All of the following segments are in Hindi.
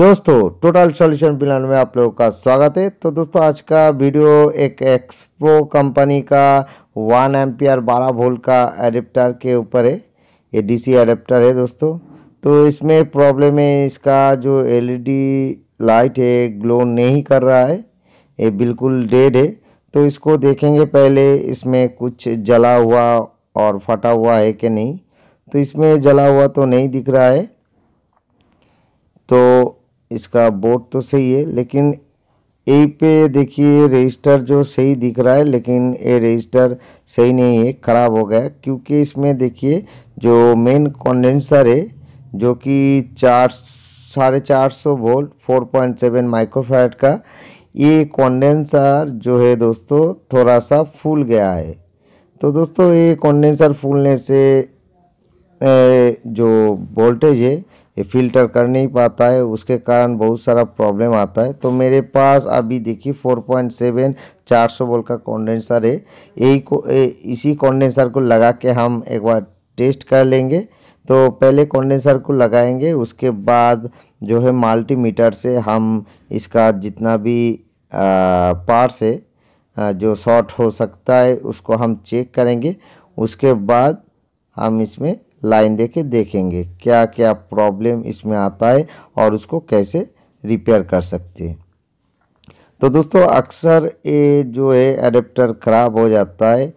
दोस्तों टोटल सॉल्यूशन प्लान में आप लोगों का स्वागत है तो दोस्तों आज का वीडियो एक एक्सप्रो कंपनी का वन एम्पियर बारह वोल्ट का एडेप्टर के ऊपर है ये डीसी एडेप्टर है दोस्तों तो इसमें प्रॉब्लम है इसका जो एलईडी लाइट e है ग्लो नहीं कर रहा है ये बिल्कुल डेड है तो इसको देखेंगे पहले इसमें कुछ जला हुआ और फटा हुआ है कि नहीं तो इसमें जला हुआ तो नहीं दिख रहा है तो इसका बोर्ड तो सही है लेकिन ए पे देखिए रजिस्टर जो सही दिख रहा है लेकिन ये रजिस्टर सही नहीं है ख़राब हो गया क्योंकि इसमें देखिए जो मेन कंडेंसर है जो कि चार साढ़े चार सौ volt four point seven microfarad का ये कंडेंसर जो है दोस्तों थोड़ा सा फूल गया है तो दोस्तों ये कंडेंसर फूलने से जो वोल्टेज है ये फ़िल्टर कर नहीं पाता है उसके कारण बहुत सारा प्रॉब्लम आता है तो मेरे पास अभी देखिए 4.7 सौ वोल्ट का कॉन्डेंसर है यही को ए, इसी कॉन्डेंसर को लगा के हम एक बार टेस्ट कर लेंगे तो पहले कॉन्डेंसर को लगाएंगे उसके बाद जो है मल्टीमीटर से हम इसका जितना भी पार्ट्स है जो शॉर्ट हो सकता है उसको हम चेक करेंगे उसके बाद हम इसमें लाइन देके देखेंगे क्या क्या प्रॉब्लम इसमें आता है और उसको कैसे रिपेयर कर सकते हैं तो दोस्तों अक्सर ये जो है एडेप्टर ख़राब हो जाता है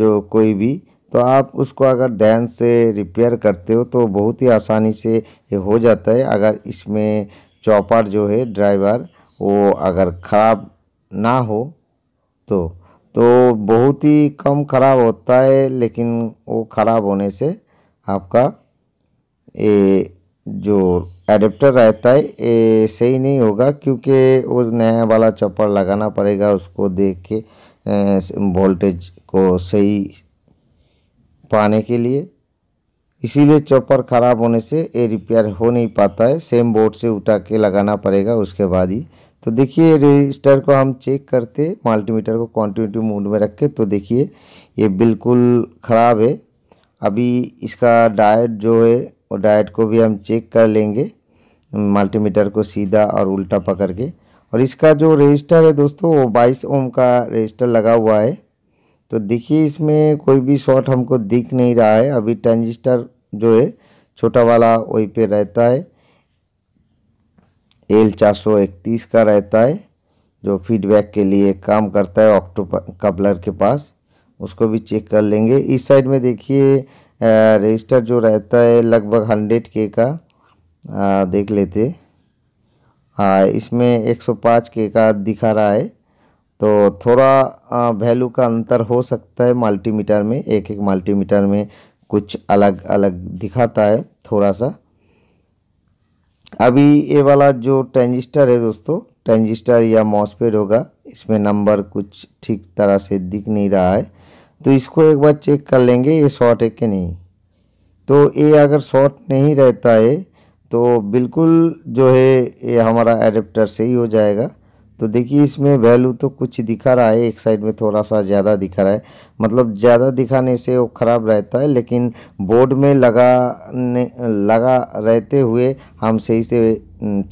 जो कोई भी तो आप उसको अगर ध्यान से रिपेयर करते हो तो बहुत ही आसानी से ये हो जाता है अगर इसमें चॉपर जो है ड्राइवर वो अगर ख़राब ना हो तो तो बहुत ही कम ख़राब होता है लेकिन वो ख़राब होने से आपका ये जो एडेप्टर रहता है ये सही नहीं होगा क्योंकि वो नया वाला चप्पल लगाना पड़ेगा उसको देख के वोल्टेज को सही पाने के लिए इसीलिए चॉपर ख़राब होने से ये रिपेयर हो नहीं पाता है सेम बोर्ड से उठा के लगाना पड़ेगा उसके बाद ही तो देखिए रजिस्टर को हम चेक करते मल्टीमीटर को कॉन्टिन्यूटी मूड में रख के तो देखिए ये बिल्कुल ख़राब है अभी इसका डाइट जो है वो डाइट को भी हम चेक कर लेंगे मल्टीमीटर को सीधा और उल्टा पकड़ के और इसका जो रजिस्टर है दोस्तों वो बाईस ओम का रजिस्टर लगा हुआ है तो देखिए इसमें कोई भी शॉर्ट हमको दिख नहीं रहा है अभी ट्रांजिस्टर जो है छोटा वाला वहीं पे रहता है एल चार का रहता है जो फीडबैक के लिए काम करता है ऑक्टो कपलर के पास उसको भी चेक कर लेंगे इस साइड में देखिए रजिस्टर जो रहता है लगभग हंड्रेड के का आ, देख लेते हाँ इसमें पाँच के का दिखा रहा है तो थोड़ा वैल्यू का अंतर हो सकता है मल्टीमीटर में एक एक मल्टीमीटर में कुछ अलग अलग दिखाता है थोड़ा सा अभी ये वाला जो ट्रांजिस्टर है दोस्तों ट्रांजिस्टर या मॉसपेड होगा इसमें नंबर कुछ ठीक तरह से दिख नहीं रहा है तो इसको एक बार चेक कर लेंगे ये शॉर्ट है कि नहीं तो ये अगर शॉर्ट नहीं रहता है तो बिल्कुल जो है ये हमारा एडेप्टर सही हो जाएगा तो देखिए इसमें वैल्यू तो कुछ दिखा रहा है एक साइड में थोड़ा सा ज़्यादा दिखा रहा है मतलब ज़्यादा दिखाने से वो ख़राब रहता है लेकिन बोर्ड में लगा ने लगा रहते हुए हम सही से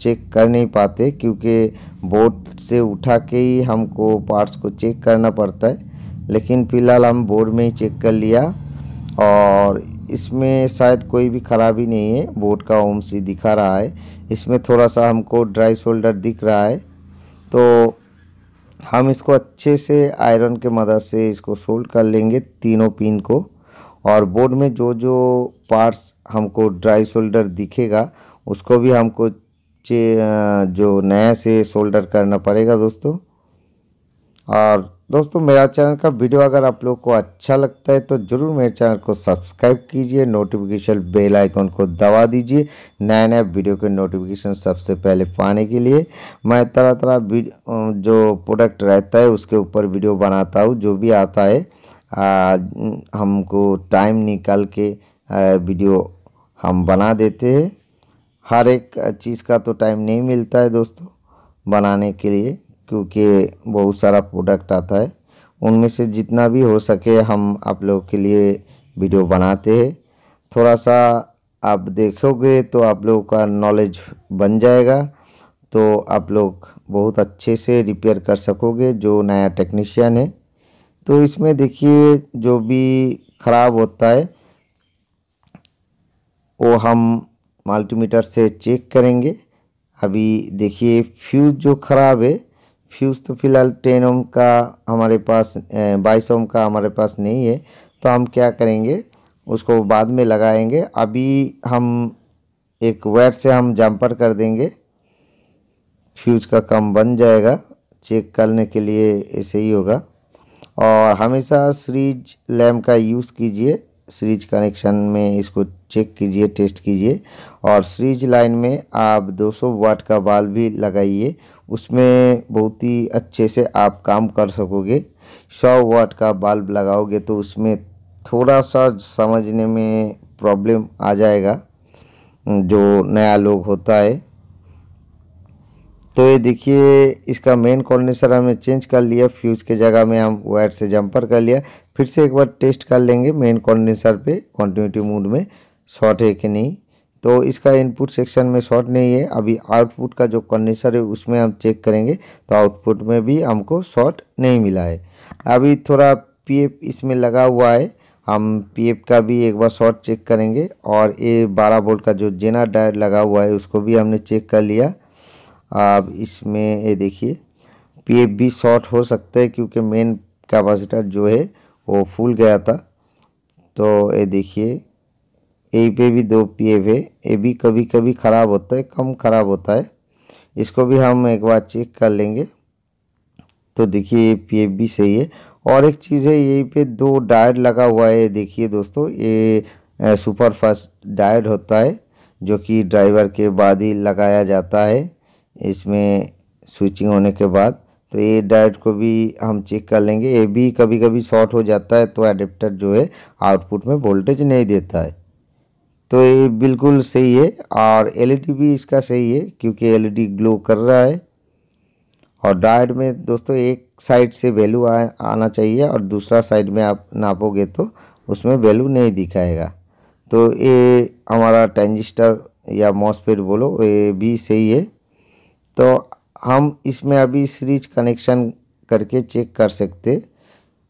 चेक कर नहीं पाते क्योंकि बोर्ड से उठा के ही हमको पार्ट्स को चेक करना पड़ता है लेकिन फ़िलहाल हम बोर्ड में ही चेक कर लिया और इसमें शायद कोई भी ख़राबी नहीं है बोर्ड का ओम सी दिखा रहा है इसमें थोड़ा सा हमको ड्राई शोल्डर दिख रहा है तो हम इसको अच्छे से आयरन के मदद से इसको सोल्ड कर लेंगे तीनों पिन को और बोर्ड में जो जो पार्ट्स हमको ड्राई शोल्डर दिखेगा उसको भी हमको जो नया से सोल्डर करना पड़ेगा दोस्तों और दोस्तों मेरा चैनल का वीडियो अगर आप लोग को अच्छा लगता है तो ज़रूर मेरे चैनल को सब्सक्राइब कीजिए नोटिफिकेशन बेल आइकन को दबा दीजिए नए नए वीडियो के नोटिफिकेशन सबसे पहले पाने के लिए मैं तरह तरह जो प्रोडक्ट रहता है उसके ऊपर वीडियो बनाता हूँ जो भी आता है आ, हमको टाइम निकाल के आ, वीडियो हम बना देते हैं हर एक चीज़ का तो टाइम नहीं मिलता है दोस्तों बनाने के लिए क्योंकि बहुत सारा प्रोडक्ट आता है उनमें से जितना भी हो सके हम आप लोग के लिए वीडियो बनाते हैं थोड़ा सा आप देखोगे तो आप लोगों का नॉलेज बन जाएगा तो आप लोग बहुत अच्छे से रिपेयर कर सकोगे जो नया टेक्नीशियन है तो इसमें देखिए जो भी ख़राब होता है वो हम मल्टीमीटर से चेक करेंगे अभी देखिए फ्यूज़ जो ख़राब है फ्यूज़ तो फ़िलहाल टेन ओम का हमारे पास बाईस ओम का हमारे पास नहीं है तो हम क्या करेंगे उसको बाद में लगाएंगे अभी हम एक वायर से हम जंपर कर देंगे फ्यूज़ का कम बन जाएगा चेक करने के लिए ऐसे ही होगा और हमेशा सीरीज लैम्प का यूज़ कीजिए सीरीज कनेक्शन में इसको चेक कीजिए टेस्ट कीजिए और सीरीज लाइन में आप 200 वाट का बाल भी लगाइए उसमें बहुत ही अच्छे से आप काम कर सकोगे सौ वाट का बल्ब लगाओगे तो उसमें थोड़ा सा समझने में प्रॉब्लम आ जाएगा जो नया लोग होता है तो ये देखिए इसका मेन कॉन्डेंसर हमने चेंज कर लिया फ्यूज के जगह में हम वायर से जंपर कर लिया फिर से एक बार टेस्ट कर लेंगे मेन कॉन्डेंसर पे कॉन्टिन्यूटी मूड में शॉर्ट है कि नहीं तो इसका इनपुट सेक्शन में शॉर्ट नहीं है अभी आउटपुट का जो कंडीशन है उसमें हम चेक करेंगे तो आउटपुट में भी हमको शॉर्ट नहीं मिला है अभी थोड़ा पीएफ इसमें लगा हुआ है हम पीएफ का भी एक बार शॉर्ट चेक करेंगे और ये 12 वोल्ट का जो जेना डायर लगा हुआ है उसको भी हमने चेक कर लिया अब इसमें ये देखिए पी भी शॉर्ट हो सकता है क्योंकि मेन कैपेसिटर जो है वो फूल गया था तो ये देखिए यहीं पे भी दो पी एफ है ये भी कभी कभी ख़राब होता है कम ख़राब होता है इसको भी हम एक बार चेक कर लेंगे तो देखिए ये पी भी सही है और एक चीज़ है यही पे दो डायड लगा हुआ है देखिए दोस्तों ये सुपर फास्ट डायड होता है जो कि ड्राइवर के बाद ही लगाया जाता है इसमें स्विचिंग होने के बाद तो ये डायड को भी हम चेक कर लेंगे ये भी कभी कभी शॉर्ट हो जाता है तो एडेप्टर जो है आउटपुट में वोल्टेज नहीं देता है तो ये बिल्कुल सही है और एलईडी e भी इसका सही है क्योंकि एलईडी ग्लो e कर रहा है और डायड में दोस्तों एक साइड से वैल्यू आना चाहिए और दूसरा साइड में आप नापोगे तो उसमें वैल्यू नहीं दिखाएगा तो ये हमारा ट्रांजिस्टर या मॉसफेट बोलो ये भी सही है तो हम इसमें अभी सीरीज कनेक्शन करके चेक कर सकते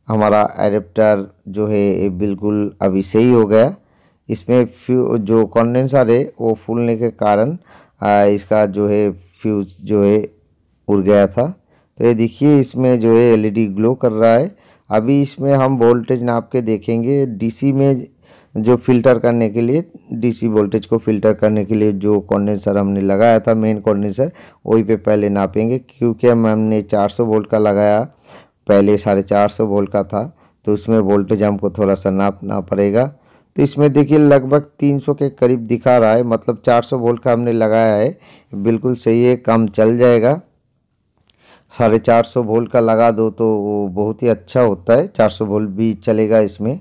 हमारा एडेप्टर जो है ये बिल्कुल अभी सही हो गया इसमें फ्यू जो कॉन्डेंसर है वो फूलने के कारण आ, इसका जो है फ्यूज जो है उड़ गया था तो ये देखिए इसमें जो है एलईडी ग्लो कर रहा है अभी इसमें हम वोल्टेज नाप के देखेंगे डीसी में जो फिल्टर करने के लिए डीसी वोल्टेज को फिल्टर करने के लिए जो कॉन्डेंसर हमने लगाया था मेन कॉन्डेंसर वही पे पहले नापेंगे क्योंकि हम हमने 400 वोल्ट का लगाया पहले साढ़े चार वोल्ट का था तो उसमें वोल्टेज हमको थोड़ा सा नापना पड़ेगा तो इसमें देखिए लगभग 300 के करीब दिखा रहा है मतलब 400 वोल्ट का हमने लगाया है बिल्कुल सही है काम चल जाएगा साढ़े चार सौ वोल्ट का लगा दो तो वो बहुत ही अच्छा होता है चार सौ वोल्ट भी चलेगा इसमें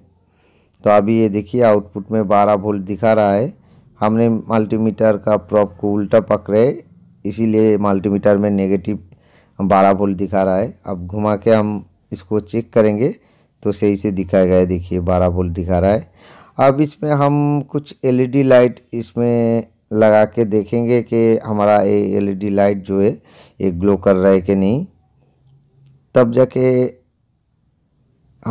तो अभी ये देखिए आउटपुट में बारह वोल्ट दिखा रहा है हमने मल्टीमीटर का प्रॉप को उल्टा पकड़े इसीलिए मल्टीमीटर में नेगेटिव बारह वोल्ट दिखा रहा है अब घुमा के हम इसको चेक करेंगे तो सही से दिखाया गया देखिए बारह वोल्ट दिखा रहा है अब इसमें हम कुछ एलईडी लाइट e इसमें लगा के देखेंगे कि हमारा ये एलईडी लाइट e जो है ये ग्लो कर रहा है कि नहीं तब जाके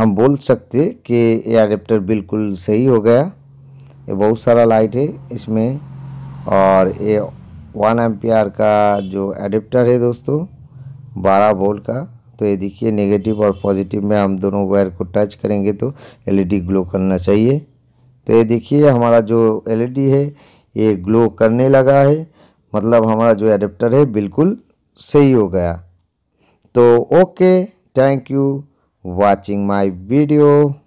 हम बोल सकते कि ये अडेप्टर बिल्कुल सही हो गया ये बहुत सारा लाइट है इसमें और ये वन एम का जो एडेप्टर है दोस्तों बारह वोल्ट का तो ये देखिए नेगेटिव और पॉजिटिव में हम दोनों वायर को टच करेंगे तो एलईडी ग्लो e करना चाहिए तो ये देखिए हमारा जो एलईडी e है ये ग्लो करने लगा है मतलब हमारा जो एडेप्टर है बिल्कुल सही हो गया तो okay thank you watching my video